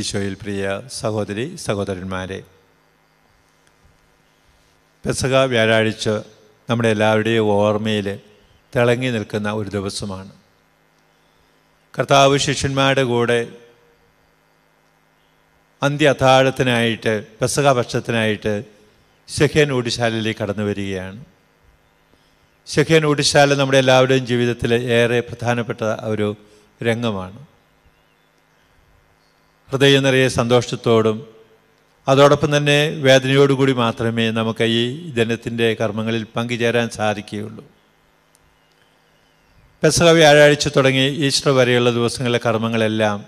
ഈശോയിൽ പ്രിയ സഹോദരി സഹോദരന്മാരെ പെസക വ്യാഴാഴ്ച നമ്മുടെ എല്ലാവരുടെയും ഓർമ്മയിൽ തിളങ്ങി നിൽക്കുന്ന ഒരു ദിവസമാണ് കർത്താവ് ശിഷ്യന്മാരുടെ കൂടെ അന്ത്യ അത്താഴത്തിനായിട്ട് പെസക പക്ഷത്തിനായിട്ട് ഷെഖ്യൻ ഊടിശാലയിലേക്ക് കടന്നു വരികയാണ് ഷെഖ്യൻ ഊടിശാല നമ്മുടെ എല്ലാവരുടെയും ജീവിതത്തിൽ ഏറെ പ്രധാനപ്പെട്ട ഒരു രംഗമാണ് ഹൃദയം നിറയെ സന്തോഷത്തോടും അതോടൊപ്പം തന്നെ വേദനയോടുകൂടി മാത്രമേ നമുക്ക് ഈ ദിനത്തിൻ്റെ കർമ്മങ്ങളിൽ പങ്കുചേരാൻ സാധിക്കുകയുള്ളൂ പെസക വ്യാഴാഴ്ച തുടങ്ങി ഈസ്റ്റർ വരെയുള്ള ദിവസങ്ങളിലെ കർമ്മങ്ങളെല്ലാം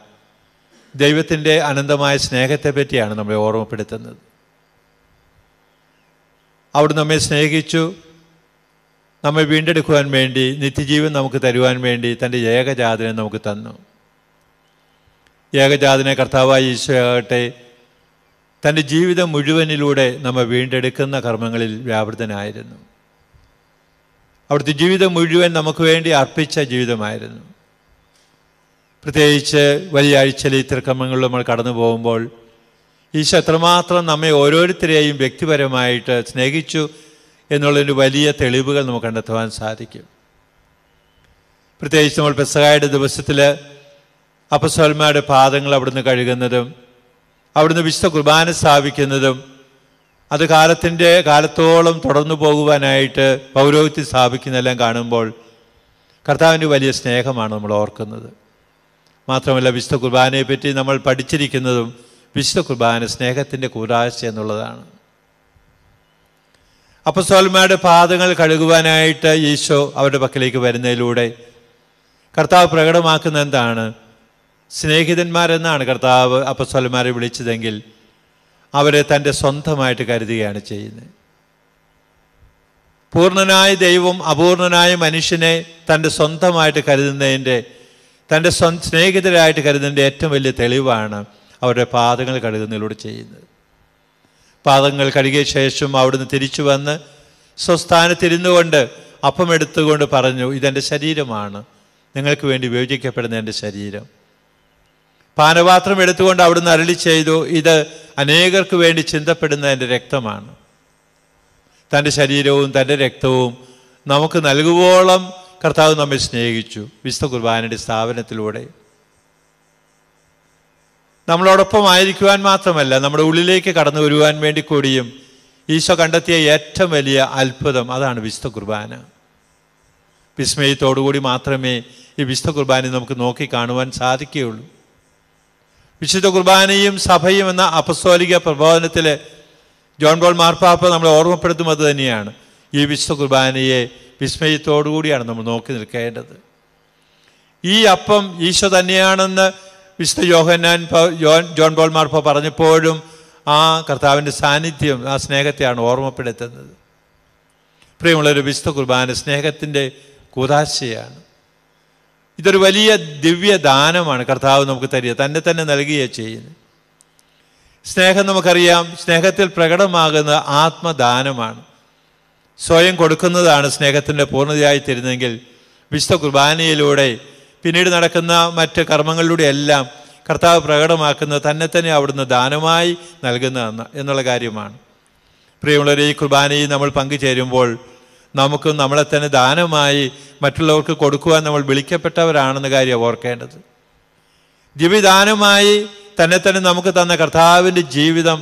ദൈവത്തിൻ്റെ അനന്തമായ സ്നേഹത്തെ പറ്റിയാണ് നമ്മളെ ഓർമ്മപ്പെടുത്തുന്നത് അവിടെ നമ്മെ സ്നേഹിച്ചു നമ്മെ വീണ്ടെടുക്കുവാൻ വേണ്ടി നിത്യജീവൻ നമുക്ക് തരുവാൻ വേണ്ടി തൻ്റെ ഏകജാതനെ നമുക്ക് തന്നു ഏകജാതനെ കർത്താവായ ഈശോയാകട്ടെ തൻ്റെ ജീവിതം മുഴുവനിലൂടെ നമ്മൾ വീണ്ടെടുക്കുന്ന കർമ്മങ്ങളിൽ വ്യാപൃതനായിരുന്നു അവിടുത്തെ ജീവിതം മുഴുവൻ നമുക്ക് വേണ്ടി അർപ്പിച്ച ജീവിതമായിരുന്നു പ്രത്യേകിച്ച് വലിയാഴ്ചയിൽ ഇത്തരക്രമങ്ങളിൽ നമ്മൾ കടന്നു പോകുമ്പോൾ ഈശോ എത്രമാത്രം നമ്മെ ഓരോരുത്തരെയും വ്യക്തിപരമായിട്ട് സ്നേഹിച്ചു എന്നുള്ളതിൻ്റെ വലിയ തെളിവുകൾ നമുക്ക് കണ്ടെത്തുവാൻ സാധിക്കും പ്രത്യേകിച്ച് നമ്മൾ പെസകായുടെ ദിവസത്തിൽ അപ്പസോൽമാരുടെ പാദങ്ങൾ അവിടുന്ന് കഴുകുന്നതും അവിടുന്ന് വിശുദ്ധ കുർബാന സ്ഥാപിക്കുന്നതും അത് കാലത്തിൻ്റെ കാലത്തോളം തുടർന്നു പോകുവാനായിട്ട് പൗരോഹിത്യം സ്ഥാപിക്കുന്നതെല്ലാം കാണുമ്പോൾ കർത്താവിൻ്റെ വലിയ സ്നേഹമാണ് നമ്മൾ ഓർക്കുന്നത് മാത്രമല്ല വിശുദ്ധ കുർബാനയെപ്പറ്റി നമ്മൾ പഠിച്ചിരിക്കുന്നതും വിശുദ്ധ കുർബാന സ്നേഹത്തിൻ്റെ കൂരാഴ്ച എന്നുള്ളതാണ് അപ്പസോൽമാരുടെ പാദങ്ങൾ കഴുകുവാനായിട്ട് ഈശോ അവരുടെ പക്കലേക്ക് വരുന്നതിലൂടെ കർത്താവ് പ്രകടമാക്കുന്ന എന്താണ് സ്നേഹിതന്മാരെന്നാണ് കർത്താവ് അപ്പസ്വലന്മാരെ വിളിച്ചതെങ്കിൽ അവരെ തൻ്റെ സ്വന്തമായിട്ട് കരുതുകയാണ് ചെയ്യുന്നത് പൂർണ്ണനായ ദൈവം അപൂർണനായ മനുഷ്യനെ തൻ്റെ സ്വന്തമായിട്ട് കരുതുന്നതിൻ്റെ തൻ്റെ സ്വ സ്നേഹിതരായിട്ട് കരുതുന്നതിൻ്റെ ഏറ്റവും വലിയ തെളിവാണ് അവരുടെ പാദങ്ങൾ കഴുകുന്നതിലൂടെ ചെയ്യുന്നത് പാദങ്ങൾ കഴുകിയ ശേഷം അവിടുന്ന് തിരിച്ചു വന്ന് സ്വസ്ഥാനത്തിരുന്നു കൊണ്ട് അപ്പം എടുത്തുകൊണ്ട് പറഞ്ഞു ഇതെൻ്റെ ശരീരമാണ് നിങ്ങൾക്ക് വേണ്ടി വിഭജിക്കപ്പെടുന്ന എൻ്റെ ശരീരം പാനപാത്രം എടുത്തുകൊണ്ട് അവിടുന്ന് അരളി ചെയ്തു ഇത് അനേകർക്ക് വേണ്ടി ചിന്തപ്പെടുന്ന എൻ്റെ രക്തമാണ് തൻ്റെ ശരീരവും തൻ്റെ രക്തവും നമുക്ക് നൽകുവോളം കർത്താവ് നമ്മെ സ്നേഹിച്ചു വിശുദ്ധ കുർബാനയുടെ സ്ഥാപനത്തിലൂടെ നമ്മളോടൊപ്പം ആയിരിക്കുവാൻ മാത്രമല്ല നമ്മുടെ ഉള്ളിലേക്ക് കടന്നു വരുവാൻ വേണ്ടി കൂടിയും ഈശോ കണ്ടെത്തിയ ഏറ്റവും വലിയ അത്ഭുതം അതാണ് വിശുദ്ധ കുർബാന വിസ്മയത്തോടുകൂടി മാത്രമേ ഈ വിശുദ്ധ കുർബാന നമുക്ക് നോക്കി കാണുവാൻ സാധിക്കുകയുള്ളൂ വിശുദ്ധ കുർബാനയും സഭയും എന്ന അപസ്തോലിക പ്രബോധനത്തിൽ ജോൺ പോൾ മാർപ്പാപ്പ നമ്മളെ അത് തന്നെയാണ് ഈ വിശുദ്ധ കുർബാനയെ വിസ്മയത്തോടുകൂടിയാണ് നമ്മൾ നോക്കി നിൽക്കേണ്ടത് ഈ അപ്പം ഈശോ തന്നെയാണെന്ന് വിശുദ്ധ യോഹന്നാൻ ജോൺ പോൾ മാർപ്പ പറഞ്ഞപ്പോഴും ആ കർത്താവിൻ്റെ സാന്നിധ്യം ആ സ്നേഹത്തെയാണ് ഓർമ്മപ്പെടുത്തുന്നത് പ്രിയമുള്ളൊരു വിശുദ്ധ കുർബാന സ്നേഹത്തിൻ്റെ കൂതാശയാണ് ഇതൊരു വലിയ ദിവ്യ ദാനമാണ് കർത്താവ് നമുക്ക് തരിക തന്നെ തന്നെ നൽകുകയാണ് ചെയ്യുന്നത് സ്നേഹം നമുക്കറിയാം സ്നേഹത്തിൽ പ്രകടമാകുന്ന ആത്മദാനമാണ് സ്വയം കൊടുക്കുന്നതാണ് സ്നേഹത്തിൻ്റെ പൂർണ്ണതയായി തരുന്നതെങ്കിൽ വിശുദ്ധ കുർബാനയിലൂടെ പിന്നീട് നടക്കുന്ന മറ്റ് കർമ്മങ്ങളിലൂടെ എല്ലാം കർത്താവ് പ്രകടമാക്കുന്ന തന്നെ തന്നെ അവിടുന്ന് ദാനമായി നൽകുന്ന എന്നുള്ള കാര്യമാണ് പ്രിയമുള്ളവരെ ഈ കുർബാനയിൽ നമ്മൾ പങ്കുചേരുമ്പോൾ നമുക്ക് നമ്മളെ തന്നെ ദാനമായി മറ്റുള്ളവർക്ക് കൊടുക്കുവാൻ നമ്മൾ വിളിക്കപ്പെട്ടവരാണെന്ന കാര്യം ഓർക്കേണ്ടത് ദിവ്യദാനമായി തന്നെ തന്നെ നമുക്ക് തന്ന കർത്താവിൻ്റെ ജീവിതം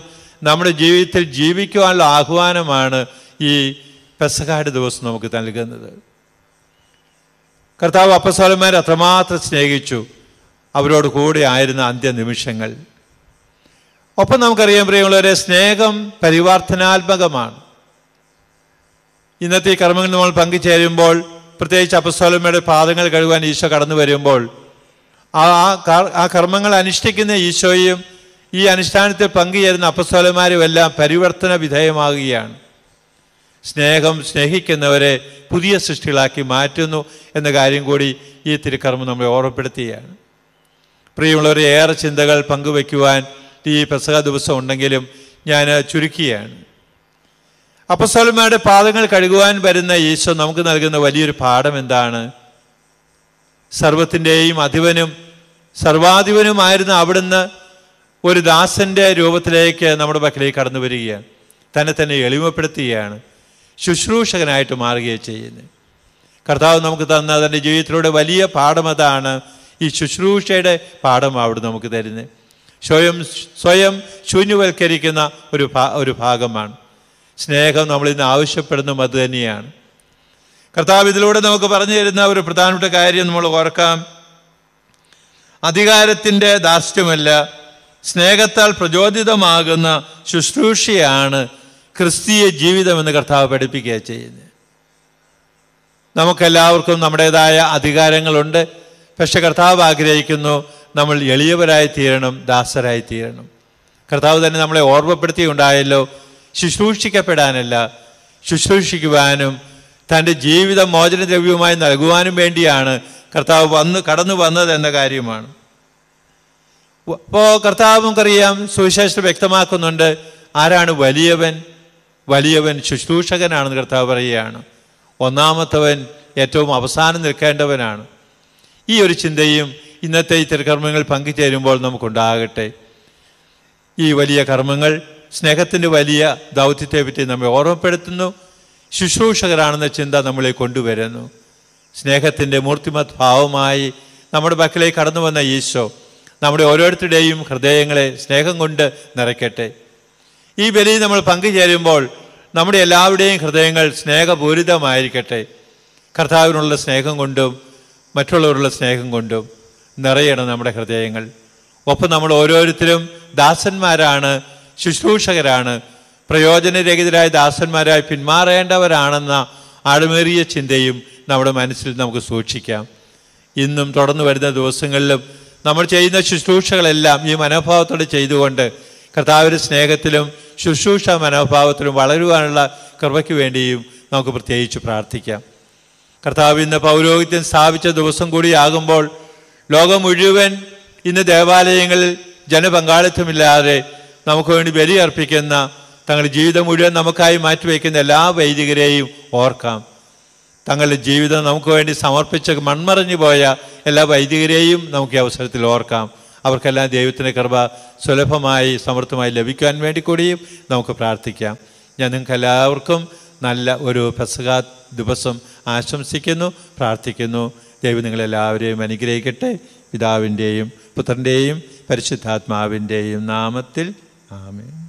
നമ്മുടെ ജീവിതത്തിൽ ജീവിക്കുവാനുള്ള ആഹ്വാനമാണ് ഈ പെസകാട് ദിവസം നമുക്ക് നൽകുന്നത് കർത്താവ് അപ്പസ്വലന്മാരെ അത്രമാത്രം സ്നേഹിച്ചു അവരോട് കൂടെ ആയിരുന്ന അന്ത്യനിമിഷങ്ങൾ ഒപ്പം നമുക്കറിയാൻ പ്രിയമുള്ളവരെ സ്നേഹം പരിവർത്തനാത്മകമാണ് ഇന്നത്തെ ഈ കർമ്മങ്ങൾ നമ്മൾ പങ്കുചേരുമ്പോൾ പ്രത്യേകിച്ച് അപ്പസ്വലമ്മയുടെ പാദങ്ങൾ കഴുകാൻ ഈശോ കടന്നു വരുമ്പോൾ ആ ആ കർമ്മങ്ങൾ അനുഷ്ഠിക്കുന്ന ഈശോയും ഈ അനുഷ്ഠാനത്തിൽ പങ്കുചേരുന്ന അപ്പസ്വലന്മാരും എല്ലാം പരിവർത്തന വിധേയമാകുകയാണ് സ്നേഹം സ്നേഹിക്കുന്നവരെ പുതിയ സൃഷ്ടികളാക്കി മാറ്റുന്നു എന്ന കാര്യം കൂടി ഈ തിരുക്കർമ്മം നമ്മളെ ഓർമ്മപ്പെടുത്തുകയാണ് പ്രിയമുള്ളവരെ ഏറെ ചിന്തകൾ പങ്കുവയ്ക്കുവാൻ ഈ പെസക ദിവസം ഉണ്ടെങ്കിലും ഞാൻ ചുരുക്കുകയാണ് അപ്പസ്വലന്മാരുടെ പാദങ്ങൾ കഴുകുവാൻ വരുന്ന ഈശോ നമുക്ക് നൽകുന്ന വലിയൊരു പാഠം എന്താണ് സർവത്തിൻ്റെയും അധിപനും സർവാധിപനുമായിരുന്ന അവിടുന്ന് ഒരു ദാസൻ്റെ രൂപത്തിലേക്ക് നമ്മുടെ പക്കലേക്ക് കടന്നു വരികയാണ് തന്നെ തന്നെ എളിമപ്പെടുത്തുകയാണ് ശുശ്രൂഷകനായിട്ട് മാറുകയാണ് ചെയ്യുന്നത് കർത്താവ് നമുക്ക് തന്ന തൻ്റെ ജീവിതത്തിലൂടെ വലിയ പാഠം അതാണ് ഈ ശുശ്രൂഷയുടെ പാഠം അവിടെ നമുക്ക് തരുന്നത് സ്വയം സ്വയം ശൂന്യവൽക്കരിക്കുന്ന ഒരു ഒരു ഭാഗമാണ് സ്നേഹം നമ്മളിന്ന് ആവശ്യപ്പെടുന്നതും അത് തന്നെയാണ് കർത്താവ് ഇതിലൂടെ നമുക്ക് പറഞ്ഞു തരുന്ന ഒരു പ്രധാനപ്പെട്ട കാര്യം നമ്മൾ ഓർക്കാം അധികാരത്തിൻ്റെ ദാർഷ്ട്യമല്ല സ്നേഹത്താൽ പ്രചോദിതമാകുന്ന ശുശ്രൂഷയാണ് ക്രിസ്തീയ ജീവിതമെന്ന് കർത്താവ് പഠിപ്പിക്കുക ചെയ്യുന്നത് നമുക്കെല്ലാവർക്കും നമ്മുടേതായ അധികാരങ്ങളുണ്ട് പക്ഷെ കർത്താവ് ആഗ്രഹിക്കുന്നു നമ്മൾ എളിയവരായി തീരണം ദാസരായി തീരണം കർത്താവ് തന്നെ നമ്മളെ ഉണ്ടായല്ലോ ശുശ്രൂഷിക്കപ്പെടാനല്ല ശുശ്രൂഷിക്കുവാനും തൻ്റെ ജീവിത മോചനദ്രവ്യവുമായി നൽകുവാനും വേണ്ടിയാണ് കർത്താവ് വന്ന് കടന്നു വന്നത് എന്ന കാര്യമാണ് അപ്പോൾ കർത്താവ് അറിയാം സുവിശേഷം വ്യക്തമാക്കുന്നുണ്ട് ആരാണ് വലിയവൻ വലിയവൻ ശുശ്രൂഷകനാണെന്ന് കർത്താവ് പറയുകയാണ് ഒന്നാമത്തവൻ ഏറ്റവും അവസാനം നിൽക്കേണ്ടവനാണ് ഈ ഒരു ചിന്തയും ഇന്നത്തെ ഈ തിരുക്കർമ്മങ്ങൾ പങ്കുചേരുമ്പോൾ നമുക്കുണ്ടാകട്ടെ ഈ വലിയ കർമ്മങ്ങൾ സ്നേഹത്തിൻ്റെ വലിയ ദൗത്യത്തെ പറ്റി നമ്മെ ഓർമ്മപ്പെടുത്തുന്നു ശുശ്രൂഷകരാണെന്ന ചിന്ത നമ്മളെ കൊണ്ടുവരുന്നു സ്നേഹത്തിൻ്റെ മൂർത്തിമത് ഭാവമായി നമ്മുടെ പക്കലേക്ക് കടന്നു വന്ന ഈശോ നമ്മുടെ ഓരോരുത്തരുടെയും ഹൃദയങ്ങളെ സ്നേഹം കൊണ്ട് നിറയ്ക്കട്ടെ ഈ ബലി നമ്മൾ പങ്കുചേരുമ്പോൾ നമ്മുടെ എല്ലാവരുടെയും ഹൃദയങ്ങൾ സ്നേഹപൂരിതമായിരിക്കട്ടെ കർത്താവിനുള്ള സ്നേഹം കൊണ്ടും മറ്റുള്ളവരുള്ള സ്നേഹം കൊണ്ടും നിറയണം നമ്മുടെ ഹൃദയങ്ങൾ ഒപ്പം നമ്മൾ ഓരോരുത്തരും ദാസന്മാരാണ് ശുശ്രൂഷകരാണ് പ്രയോജനരഹിതരായ ദാസന്മാരായി പിന്മാറേണ്ടവരാണെന്ന ആഴമേറിയ ചിന്തയും നമ്മുടെ മനസ്സിൽ നമുക്ക് സൂക്ഷിക്കാം ഇന്നും തുടർന്ന് വരുന്ന ദിവസങ്ങളിലും നമ്മൾ ചെയ്യുന്ന ശുശ്രൂഷകളെല്ലാം ഈ മനോഭാവത്തോടെ ചെയ്തുകൊണ്ട് കർത്താവിൻ്റെ സ്നേഹത്തിലും ശുശ്രൂഷ മനോഭാവത്തിലും വളരുവാനുള്ള കൃപയ്ക്ക് വേണ്ടിയും നമുക്ക് പ്രത്യേകിച്ച് പ്രാർത്ഥിക്കാം കർത്താവ് ഇന്ന് പൗരോഹിത്യം സ്ഥാപിച്ച ദിവസം കൂടിയാകുമ്പോൾ ലോകം മുഴുവൻ ഇന്ന് ദേവാലയങ്ങളിൽ ജനപങ്കാളിത്തമില്ലാതെ നമുക്ക് വേണ്ടി ബലിയർപ്പിക്കുന്ന തങ്ങളുടെ ജീവിതം മുഴുവൻ നമുക്കായി മാറ്റിവെക്കുന്ന എല്ലാ വൈദികരെയും ഓർക്കാം തങ്ങളുടെ ജീവിതം നമുക്ക് വേണ്ടി സമർപ്പിച്ച മൺമറഞ്ഞു പോയ എല്ലാ വൈദികരെയും നമുക്ക് ഈ അവസരത്തിൽ ഓർക്കാം അവർക്കെല്ലാം ദൈവത്തിൻ്റെ കൃപ സുലഭമായി സമൃദ്ധമായി ലഭിക്കാൻ വേണ്ടി കൂടിയും നമുക്ക് പ്രാർത്ഥിക്കാം ഞാൻ നിങ്ങൾക്ക് എല്ലാവർക്കും നല്ല ഒരു പെസക ദിവസം ആശംസിക്കുന്നു പ്രാർത്ഥിക്കുന്നു ദൈവം നിങ്ങളെല്ലാവരെയും അനുഗ്രഹിക്കട്ടെ പിതാവിൻ്റെയും പുത്രൻ്റെയും പരിശുദ്ധാത്മാവിൻ്റെയും നാമത്തിൽ 아멘.